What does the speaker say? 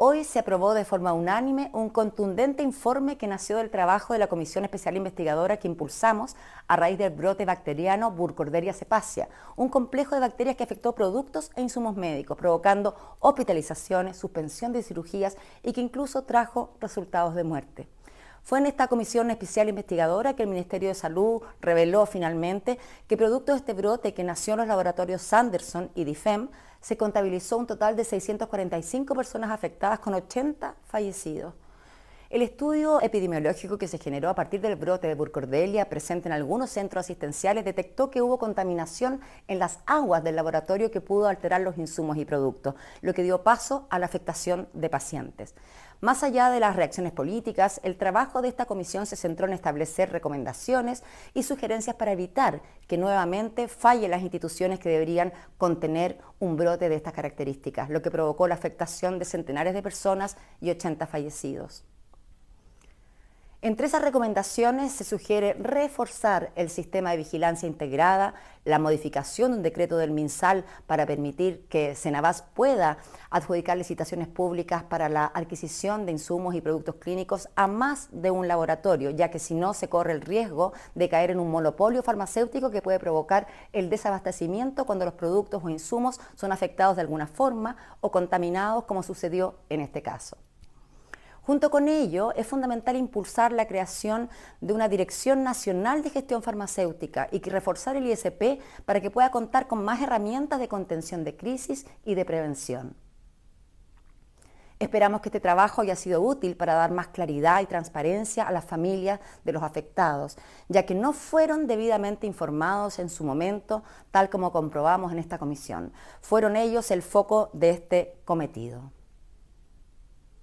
hoy se aprobó de forma unánime un contundente informe que nació del trabajo de la Comisión Especial Investigadora que impulsamos a raíz del brote bacteriano Burkholderia cepacia, un complejo de bacterias que afectó productos e insumos médicos, provocando hospitalizaciones, suspensión de cirugías y que incluso trajo resultados de muerte. Fue en esta comisión especial investigadora que el Ministerio de Salud reveló finalmente que producto de este brote que nació en los laboratorios Sanderson y DIFEM, se contabilizó un total de 645 personas afectadas con 80 fallecidos. El estudio epidemiológico que se generó a partir del brote de Burcordelia presente en algunos centros asistenciales detectó que hubo contaminación en las aguas del laboratorio que pudo alterar los insumos y productos, lo que dio paso a la afectación de pacientes. Más allá de las reacciones políticas, el trabajo de esta comisión se centró en establecer recomendaciones y sugerencias para evitar que nuevamente fallen las instituciones que deberían contener un brote de estas características, lo que provocó la afectación de centenares de personas y 80 fallecidos. Entre esas recomendaciones se sugiere reforzar el sistema de vigilancia integrada, la modificación de un decreto del MinSal para permitir que Senavaz pueda adjudicar licitaciones públicas para la adquisición de insumos y productos clínicos a más de un laboratorio, ya que si no se corre el riesgo de caer en un monopolio farmacéutico que puede provocar el desabastecimiento cuando los productos o insumos son afectados de alguna forma o contaminados como sucedió en este caso. Junto con ello, es fundamental impulsar la creación de una Dirección Nacional de Gestión Farmacéutica y reforzar el ISP para que pueda contar con más herramientas de contención de crisis y de prevención. Esperamos que este trabajo haya sido útil para dar más claridad y transparencia a las familias de los afectados, ya que no fueron debidamente informados en su momento, tal como comprobamos en esta comisión. Fueron ellos el foco de este cometido.